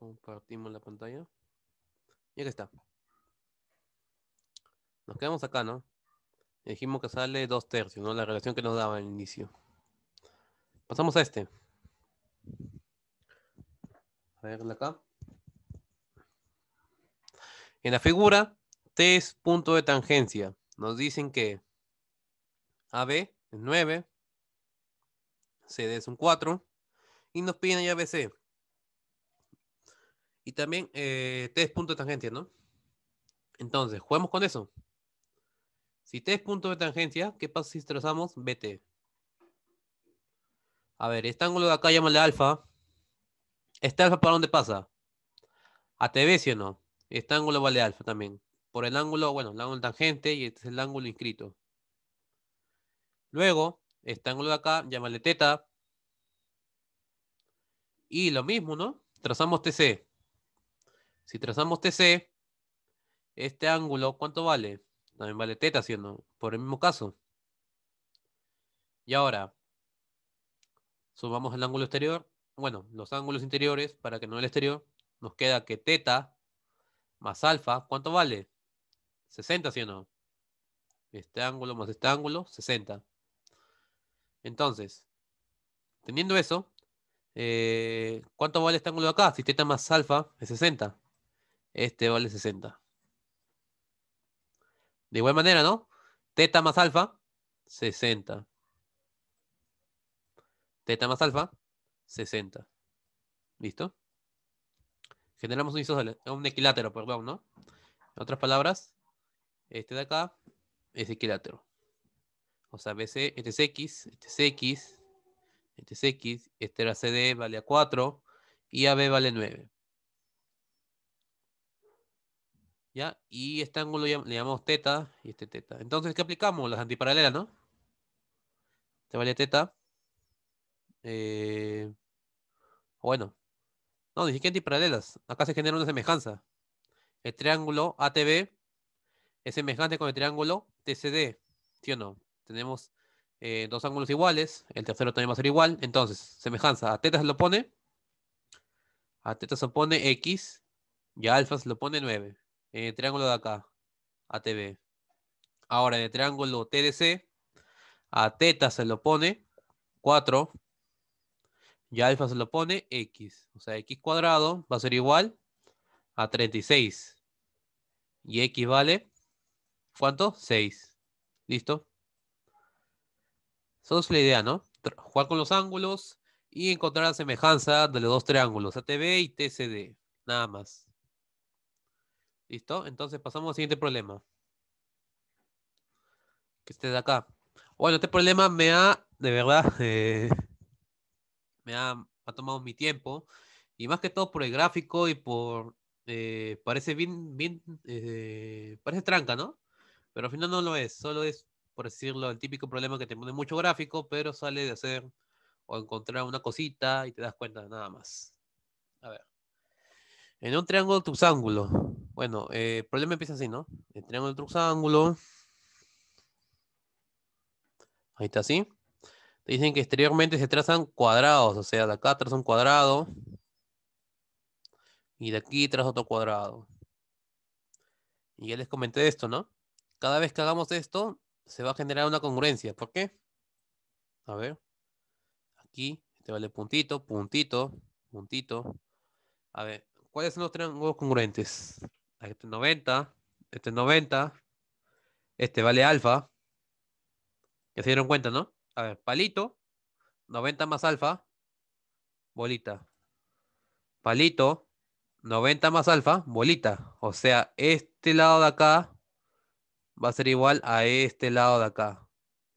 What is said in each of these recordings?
Compartimos la pantalla. Y aquí está. Nos quedamos acá, ¿no? Dijimos que sale dos tercios, ¿no? La relación que nos daba al inicio. Pasamos a este. A verla acá. En la figura, T es punto de tangencia. Nos dicen que AB es 9, CD es un 4, y nos piden ya BC y también eh, t es punto de tangencia, ¿no? Entonces, juguemos con eso. Si t es punto de tangencia, ¿qué pasa si trazamos bt? A ver, este ángulo de acá llámale alfa. ¿Este alfa para dónde pasa? A TV, ¿sí o no? Este ángulo vale alfa también. Por el ángulo, bueno, el ángulo tangente y este es el ángulo inscrito. Luego, este ángulo de acá, llámale teta. Y lo mismo, ¿no? Trazamos TC. Si trazamos TC, este ángulo, ¿cuánto vale? También vale teta, siendo, por el mismo caso. Y ahora, sumamos el ángulo exterior, bueno, los ángulos interiores, para que no el exterior, nos queda que teta más alfa, ¿cuánto vale? 60, ¿sí o no? Este ángulo más este ángulo, 60. Entonces, teniendo eso, eh, ¿cuánto vale este ángulo de acá? Si teta más alfa es 60. Este vale 60. De igual manera, ¿no? Teta más alfa, 60. Teta más alfa, 60. ¿Listo? Generamos un, un equilátero, perdón, ¿no? En otras palabras, este de acá es equilátero. O sea, BC, este es X, este es X, este es X, este era CD, vale a 4, y AB vale 9. ¿ya? Y este ángulo le llamamos teta y este teta. Entonces, ¿qué aplicamos? Las antiparalelas, ¿no? Te vale teta. Eh, bueno, no, dije que antiparalelas. Acá se genera una semejanza. El triángulo ATB es semejante con el triángulo TCD, ¿sí o no? Tenemos eh, dos ángulos iguales, el tercero también va a ser igual, entonces, semejanza, a teta se lo pone, a teta se lo pone X, y a alfa se lo pone 9 el eh, triángulo de acá, ATB. Ahora en el triángulo TDC, a teta se lo pone 4 y alfa se lo pone x. O sea, x cuadrado va a ser igual a 36. Y x vale, ¿cuánto? 6. ¿Listo? Esa es la idea, ¿no? Jugar con los ángulos y encontrar la semejanza de los dos triángulos, ATB y TCD. Nada más. ¿Listo? Entonces pasamos al siguiente problema. Que esté de acá. Bueno, este problema me ha, de verdad, eh, me ha, tomado mi tiempo. Y más que todo por el gráfico y por... Eh, parece bien, bien, eh, parece tranca, ¿no? Pero al final no lo es. Solo es, por decirlo, el típico problema que te pone mucho gráfico, pero sale de hacer o encontrar una cosita y te das cuenta nada más. A ver. En un triángulo tus ángulos bueno, eh, el problema empieza así, ¿no? El triángulo truxángulo. Ahí está así. Te dicen que exteriormente se trazan cuadrados, o sea, de acá traza un cuadrado. Y de aquí traza otro cuadrado. Y ya les comenté esto, ¿no? Cada vez que hagamos esto, se va a generar una congruencia. ¿Por qué? A ver. Aquí, este vale puntito, puntito, puntito. A ver, ¿cuáles son los triángulos congruentes? Este es 90. Este es 90. Este vale alfa. Ya se dieron cuenta, ¿no? A ver, palito. 90 más alfa. Bolita. Palito. 90 más alfa. Bolita. O sea, este lado de acá va a ser igual a este lado de acá.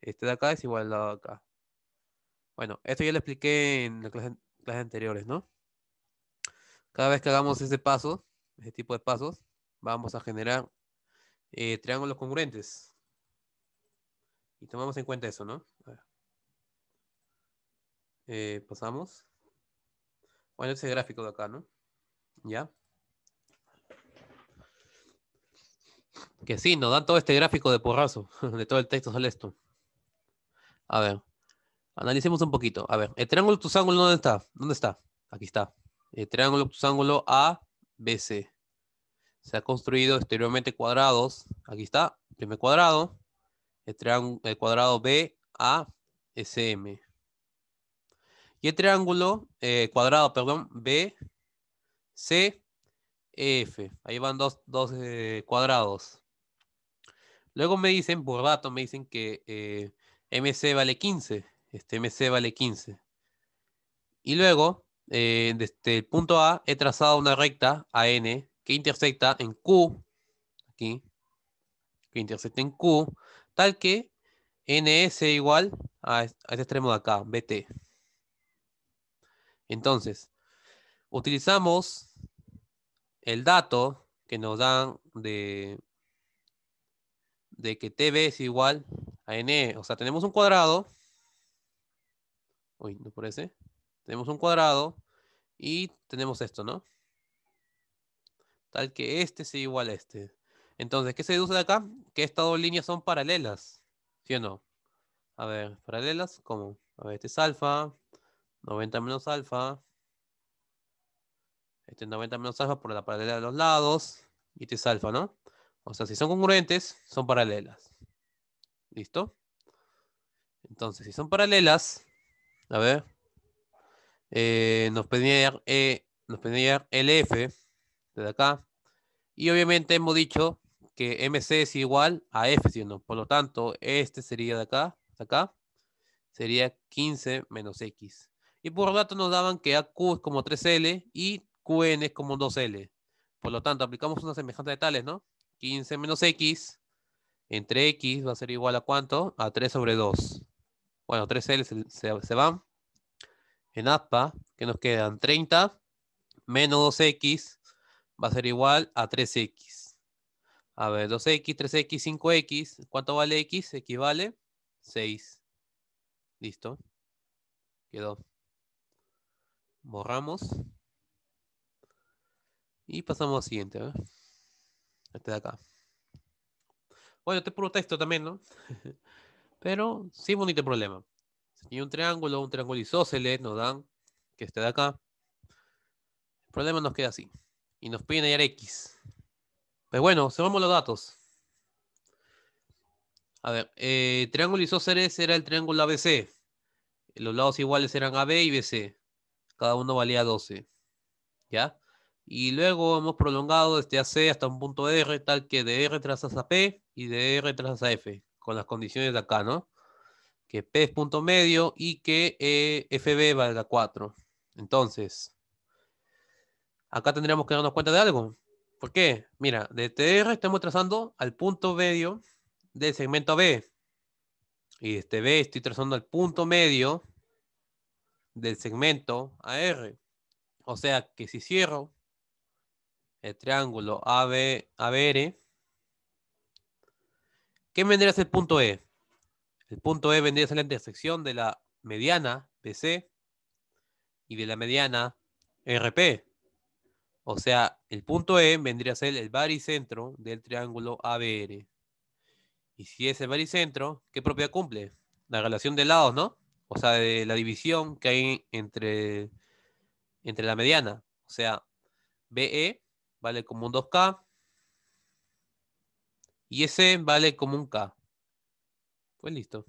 Este de acá es igual al lado de acá. Bueno, esto ya lo expliqué en las clases anteriores, ¿no? Cada vez que hagamos ese paso, ese tipo de pasos, vamos a generar eh, triángulos congruentes. Y tomamos en cuenta eso, ¿no? Eh, pasamos. Bueno, ese gráfico de acá, ¿no? ¿Ya? Que sí, nos dan todo este gráfico de porrazo, de todo el texto sale esto. A ver, analicemos un poquito. A ver, el triángulo obtusángulo, ¿dónde está? ¿Dónde está? Aquí está. El triángulo obtusángulo ABC se ha construido exteriormente cuadrados. Aquí está, primer cuadrado, el, cuadrado B, A, M Y el triángulo, eh, cuadrado, perdón, B, C, F. Ahí van dos, eh, cuadrados. Luego me dicen, por dato, me dicen que eh, MC vale 15. Este MC vale 15. Y luego, desde este, el punto A, he trazado una recta AN intersecta en Q, aquí, que intersecta en Q, tal que NS igual a, este extremo de acá, BT. Entonces, utilizamos el dato que nos dan de, de que TB es igual a N, e. O sea, tenemos un cuadrado. Uy, no parece. Tenemos un cuadrado y tenemos esto, ¿no? tal que este sea igual a este. Entonces, ¿qué se deduce de acá? Que estas dos líneas son paralelas, ¿sí o no? A ver, paralelas, ¿cómo? A ver, este es alfa, 90 menos alfa, este es 90 menos alfa por la paralela de los lados, y este es alfa, ¿no? O sea, si son congruentes, son paralelas. ¿Listo? Entonces, si son paralelas, a ver, eh, nos pedía E. Eh, nos F... LF, de acá. Y obviamente hemos dicho que MC es igual a F, ¿sí Por lo tanto, este sería de acá, acá, sería 15 menos X. Y por lo tanto nos daban que AQ es como 3L y QN es como 2L. Por lo tanto, aplicamos una semejanza de tales, ¿no? 15 menos X entre X va a ser igual a cuánto? A 3 sobre 2. Bueno, 3L se, se, van. En ASPA, que nos quedan 30 menos 2X va a ser igual a 3x. A ver, 2x, 3x, 5x. ¿Cuánto vale x? X vale 6. Listo. Quedó. Borramos. Y pasamos al siguiente. Este de acá. Bueno, este es puro texto también, ¿no? Pero sí bonito el problema. Si un triángulo, un triángulo isósceles nos dan que este de acá. El problema nos queda así y nos piden hallar X. Pues bueno, cerramos los datos. A ver, eh, triángulo isósceles era el triángulo ABC. Los lados iguales eran AB y BC. Cada uno valía 12. ¿Ya? Y luego hemos prolongado desde AC hasta un punto R, tal que de R trazas a P y de R trazas a F, con las condiciones de acá, ¿no? Que P es punto medio y que eh, FB valga 4. Entonces, acá tendríamos que darnos cuenta de algo. ¿Por qué? Mira, de R estamos trazando al punto medio del segmento AB. Y este B estoy trazando al punto medio del segmento AR. O sea que si cierro el triángulo AB, ABR, ¿qué vendría a ser el punto E? El punto E vendría a ser la intersección de la mediana BC y de la mediana RP. O sea, el punto E vendría a ser el baricentro del triángulo ABR. Y si es el baricentro, ¿qué propiedad cumple? La relación de lados, ¿no? O sea, de la división que hay entre, entre la mediana. O sea, BE vale como un 2K y ese vale como un K. Pues listo.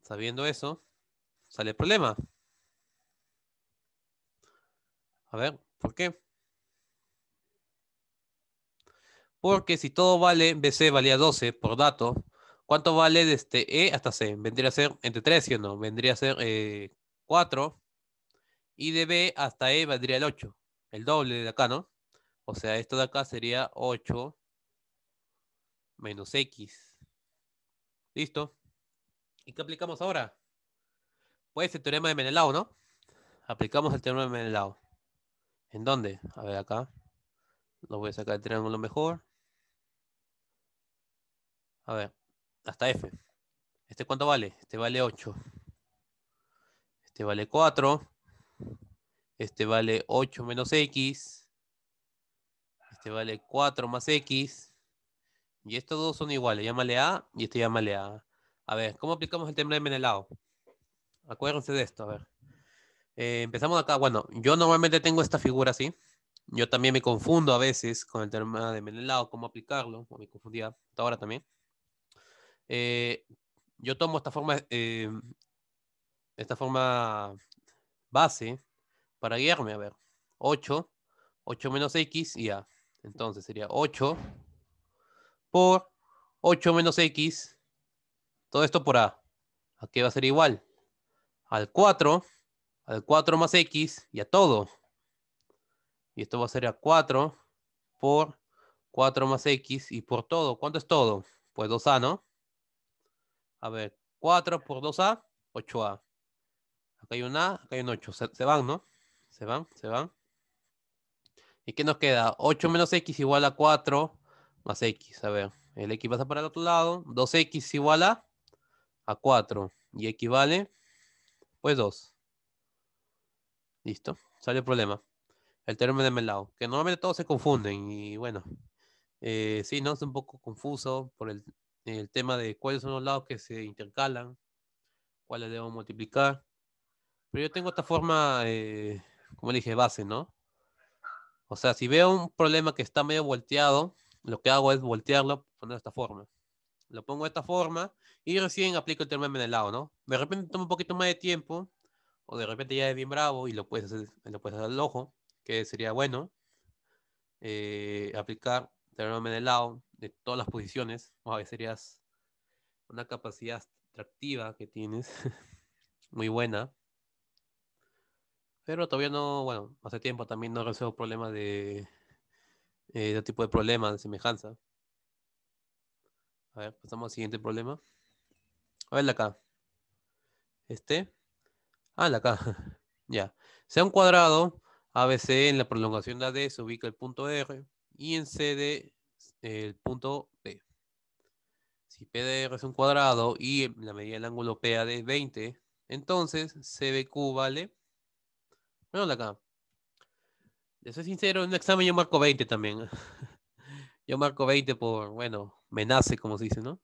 Sabiendo eso, sale el problema. A ver, ¿por qué? Porque si todo vale, BC valía 12 por dato, ¿cuánto vale desde este E hasta C? Vendría a ser entre 3, y o no? Vendría a ser 4. Eh, y de B hasta E valdría el 8. El doble de acá, ¿no? O sea, esto de acá sería 8 menos X. ¿Listo? ¿Y qué aplicamos ahora? Pues el teorema de Menelao, ¿no? Aplicamos el teorema de Menelao. ¿En dónde? A ver acá. Lo voy a sacar el triángulo mejor. A ver, hasta F. ¿Este cuánto vale? Este vale 8. Este vale 4. Este vale 8 menos X. Este vale 4 más X. Y estos dos son iguales. Llámale A y este llámale A. A ver, ¿cómo aplicamos el en de Menelao? Acuérdense de esto, a ver. Eh, empezamos acá. Bueno, yo normalmente tengo esta figura así. Yo también me confundo a veces con el tema de Menelao, cómo aplicarlo, me confundía hasta ahora también. Eh, yo tomo esta forma, eh, esta forma base para guiarme. A ver, 8, 8 menos x y a. Entonces sería 8 por 8 menos x, todo esto por a. ¿A va a ser igual? Al 4 al 4 más x y a todo. Y esto va a ser a 4 por 4 más x y por todo. ¿Cuánto es todo? Pues 2a, ¿no? A ver, 4 por 2a, 8a. Acá hay un a, acá hay un 8. Se, van, ¿no? Se van, se van. ¿Y qué nos queda? 8 menos x igual a 4 más x. A ver, el x pasa para el otro lado. 2x igual a, a 4. Y equivale, pues 2. Listo, sale el problema. El término de lado. que normalmente todos se confunden y bueno, eh, sí, ¿no? Es un poco confuso por el, tema de cuáles son los lados que se intercalan, cuáles debo multiplicar. Pero yo tengo esta forma, eh, como le dije, base, ¿no? O sea, si veo un problema que está medio volteado, lo que hago es voltearlo, de esta forma. Lo pongo de esta forma y recién aplico el término de lado, ¿no? De repente tomo un poquito más de tiempo, o de repente ya es bien bravo y lo puedes hacer, lo puedes hacer al ojo, que sería bueno eh, aplicar teorema de lado de todas las posiciones, o serías una capacidad atractiva que tienes, muy buena. Pero todavía no, bueno, hace tiempo también no resuelvo problemas de, eh, tipo de problemas de semejanza. A ver, pasamos al siguiente problema. A ver acá. Este. Ah, la acá. ya. Sea un cuadrado, ABC en la prolongación de AD se ubica el punto R y en CD el punto P. Si PDR es un cuadrado y la medida del ángulo PAD es 20, entonces CBQ vale... Bueno, la acá. de ser sincero, en un examen yo marco 20 también. yo marco 20 por, bueno, me nace, como se dice, ¿no?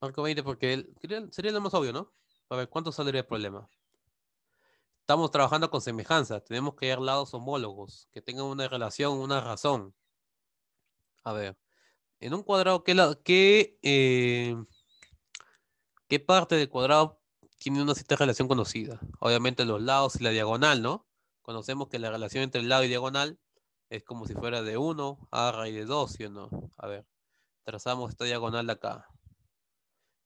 Marco 20 porque sería lo más obvio, ¿no? A ver, ¿cuánto saldría el problema? Estamos trabajando con semejanza. Tenemos que ir lados homólogos, que tengan una relación, una razón. A ver, en un cuadrado, eh, ¿qué, parte del cuadrado tiene una cierta relación conocida? Obviamente los lados y la diagonal, ¿no? Conocemos que la relación entre el lado y diagonal es como si fuera de 1 a raíz de 2, ¿sí o no? A ver, trazamos esta diagonal de acá.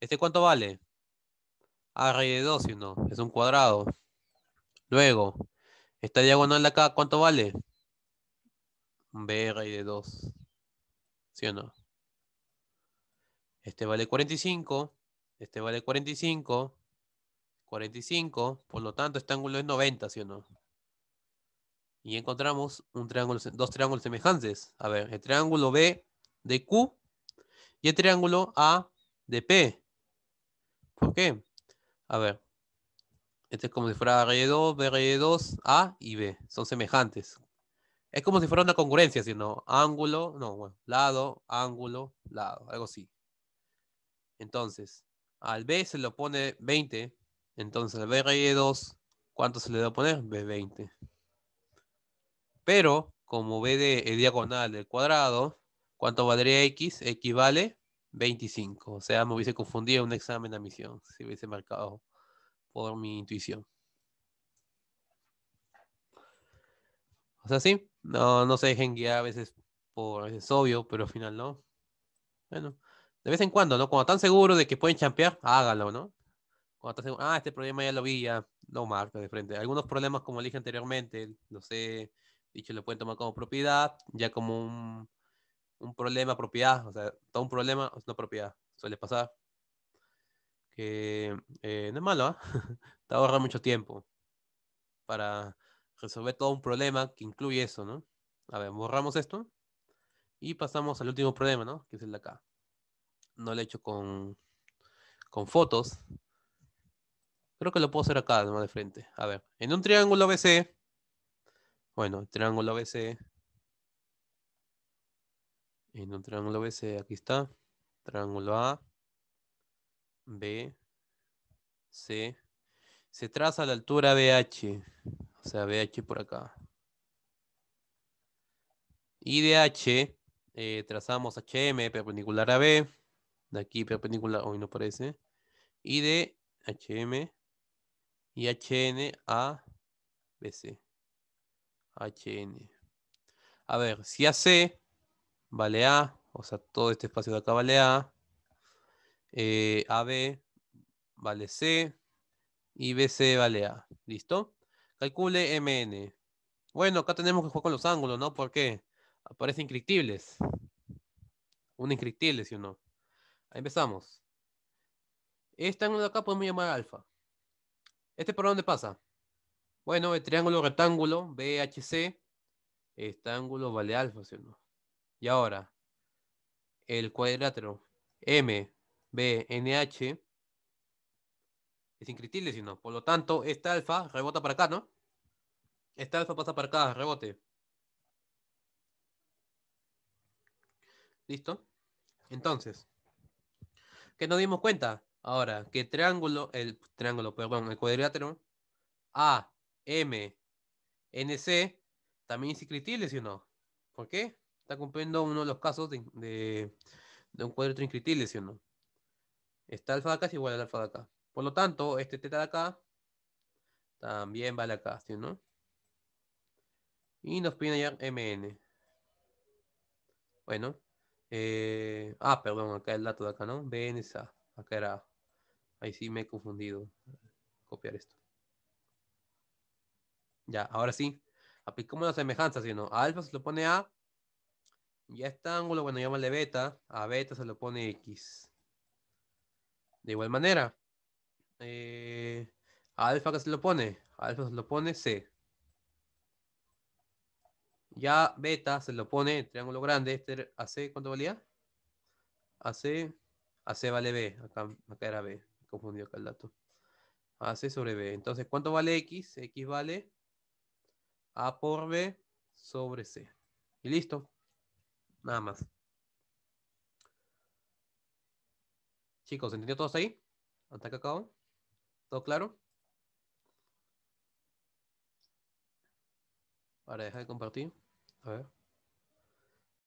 ¿Este cuánto vale? a raíz de 2, no? es un cuadrado. Luego, esta diagonal de acá, ¿cuánto vale? B raíz de 2. ¿Sí o no? Este vale 45, este vale 45, 45, por lo tanto este ángulo es 90, ¿sí o no? Y encontramos un triángulo, dos triángulos semejantes. A ver, el triángulo B de Q y el triángulo A de P. ¿Por qué? A ver. Este es como si fuera R2, r 2 A y B. Son semejantes. Es como si fuera una congruencia, sino ángulo, no, bueno, lado, ángulo, lado, algo así. Entonces, al B se lo pone 20. Entonces, al BR2, ¿cuánto se le va a poner? B20. Pero, como BD es diagonal del cuadrado, ¿cuánto valdría X? X vale 25. O sea, me hubiese confundido un examen de misión si hubiese marcado por mi intuición. O sea, sí, no, no se dejen guiar a veces por, es obvio, pero al final no. Bueno, de vez en cuando, ¿no? Cuando están seguros de que pueden champear, hágalo, ¿no? Cuando están seguros, ah, este problema ya lo vi, ya no marca de frente. Algunos problemas, como dije anteriormente, no sé, dicho, lo pueden tomar como propiedad, ya como un un problema, propiedad, o sea, todo un problema es una propiedad, suele pasar. Que eh, no es malo, ¿eh? te ahorra mucho tiempo para resolver todo un problema que incluye eso, ¿no? A ver, borramos esto y pasamos al último problema, ¿no? Que es el de acá. No lo he hecho con, fotos. Creo que lo puedo hacer acá, más de frente. A ver, en un triángulo ABC. bueno, triángulo ABC... En un triángulo BC, aquí está. Triángulo A, B, C. Se traza la altura BH. O sea, BH por acá. Y de H, eh, trazamos HM perpendicular a B. De aquí perpendicular, hoy no parece. Y de HM y HN a BC. HN. A ver, si hace vale A, o sea, todo este espacio de acá vale A, eh, AB vale C y BC vale A. ¿Listo? Calcule MN. Bueno, acá tenemos que jugar con los ángulos, ¿no? Porque aparecen inscriptibles. Un inscriptible, si uno. Ahí empezamos. Este ángulo de acá podemos llamar alfa. ¿Este por dónde pasa? Bueno, el triángulo rectángulo, BHC, este ángulo vale alfa, si no. Y ahora, el cuadrilátero H es incritible o no. Por lo tanto, esta alfa rebota para acá, ¿no? Esta alfa pasa para acá, rebote. ¿Listo? Entonces, ¿qué nos dimos cuenta? Ahora, que triángulo, el triángulo, perdón, el cuadrilátero A, M, NC, también es ¿sí o no. ¿Por qué? está cumpliendo uno de los casos de, un cuadro inscriptible, ¿sí o no? Esta alfa de acá es igual al alfa de acá. Por lo tanto, este teta de acá también vale acá, ¿sí o no? Y nos piden ya MN. Bueno. Eh, ah, perdón, acá el dato de acá, ¿no? BNSA. Acá era. A Ahí sí me he confundido. Copiar esto. Ya, ahora sí. Aplicamos la semejanza, ¿sí o no? A alfa se lo pone A ya este ángulo, bueno, llámale beta. A beta se lo pone X. De igual manera, eh, a alfa que se lo pone. alfa se lo pone C. Ya beta se lo pone triángulo grande. Este AC, ¿cuánto valía? AC, AC vale B. Acá, era B. Confundió acá el dato. AC sobre B. Entonces, ¿cuánto vale X? X vale A por B sobre C. Y listo. Nada más. Chicos, ¿entendió todos ahí? ¿Hasta acá acabó? ¿Todo claro? Para dejar de compartir. A ver.